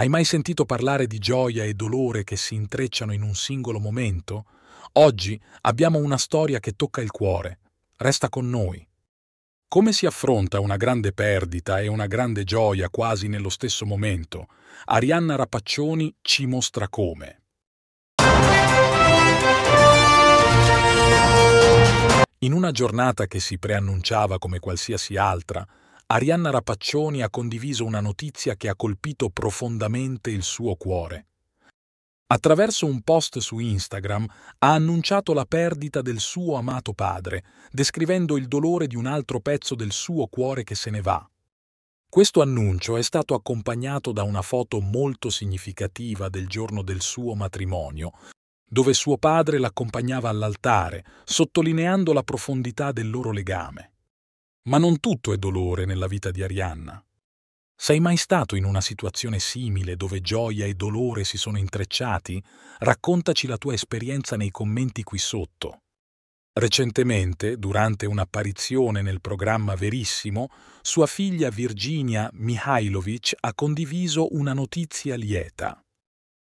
Hai mai sentito parlare di gioia e dolore che si intrecciano in un singolo momento? Oggi abbiamo una storia che tocca il cuore. Resta con noi. Come si affronta una grande perdita e una grande gioia quasi nello stesso momento? Arianna Rapaccioni ci mostra come. In una giornata che si preannunciava come qualsiasi altra, Arianna Rapaccioni ha condiviso una notizia che ha colpito profondamente il suo cuore. Attraverso un post su Instagram ha annunciato la perdita del suo amato padre, descrivendo il dolore di un altro pezzo del suo cuore che se ne va. Questo annuncio è stato accompagnato da una foto molto significativa del giorno del suo matrimonio, dove suo padre l'accompagnava all'altare, sottolineando la profondità del loro legame. Ma non tutto è dolore nella vita di Arianna. Sei mai stato in una situazione simile dove gioia e dolore si sono intrecciati? Raccontaci la tua esperienza nei commenti qui sotto. Recentemente, durante un'apparizione nel programma Verissimo, sua figlia Virginia Mihailovic ha condiviso una notizia lieta.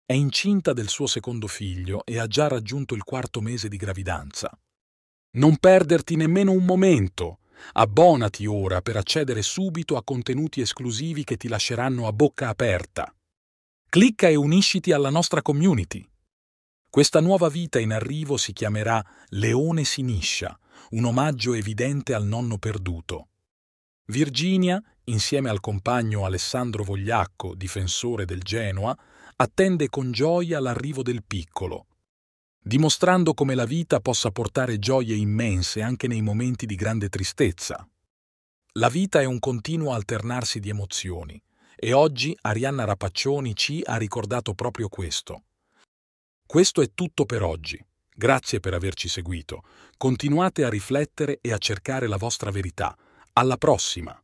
È incinta del suo secondo figlio e ha già raggiunto il quarto mese di gravidanza. Non perderti nemmeno un momento! Abbonati ora per accedere subito a contenuti esclusivi che ti lasceranno a bocca aperta. Clicca e unisciti alla nostra community. Questa nuova vita in arrivo si chiamerà Leone Siniscia, un omaggio evidente al nonno perduto. Virginia, insieme al compagno Alessandro Vogliacco, difensore del Genoa, attende con gioia l'arrivo del piccolo, dimostrando come la vita possa portare gioie immense anche nei momenti di grande tristezza. La vita è un continuo alternarsi di emozioni e oggi Arianna Rapaccioni ci ha ricordato proprio questo. Questo è tutto per oggi. Grazie per averci seguito. Continuate a riflettere e a cercare la vostra verità. Alla prossima!